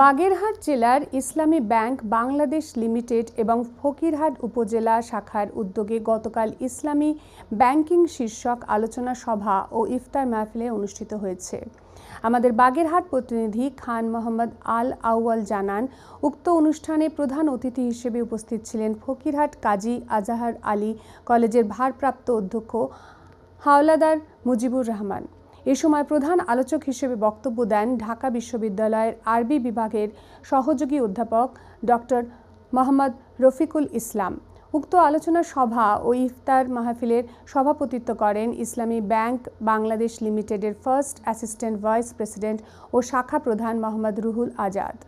বাগেরহাট জেলার ইসলামী bank Bangladesh limited এবং ফকিরহাট উপজেলা শাখার উদ্যোগে গতকাল ইসলামী ব্যাংকিং শীর্ষক আলোচনা সভা ও ইফতার মাহফিলে অনুষ্ঠিত হয়েছে আমাদের বাগেরহাট প্রতিনিধি খান মোহাম্মদ আল আউয়াল জানান উক্ত অনুষ্ঠানে প্রধান অতিথি হিসেবে উপস্থিত ছিলেন ফকিরহাট কাজী আজাহার আলী কলেজের ভারপ্রাপ্ত অধ্যক্ষ হাওলাদার মুজিবুর রহমান এ সময় প্রধান আলোচক হিসেবে বক্তব্য দেন ঢাকা বিশ্ববিদ্যালয়ের আরবি বিভাগের সহযোগী অধ্যাপক ডক্টর মোহাম্মদ রফিকুল ইসলাম উক্ত আলোচনা সভা ও ইফতার মাহফিলের সভাপতিত্ব করেন ইসলামী ব্যাংক বাংলাদেশ লিমিটেডের ফার্স্ট অ্যাসিস্ট্যান্ট ভাইস প্রেসিডেন্ট ও শাখা প্রধান মোহাম্মদ রুহুল আজাদ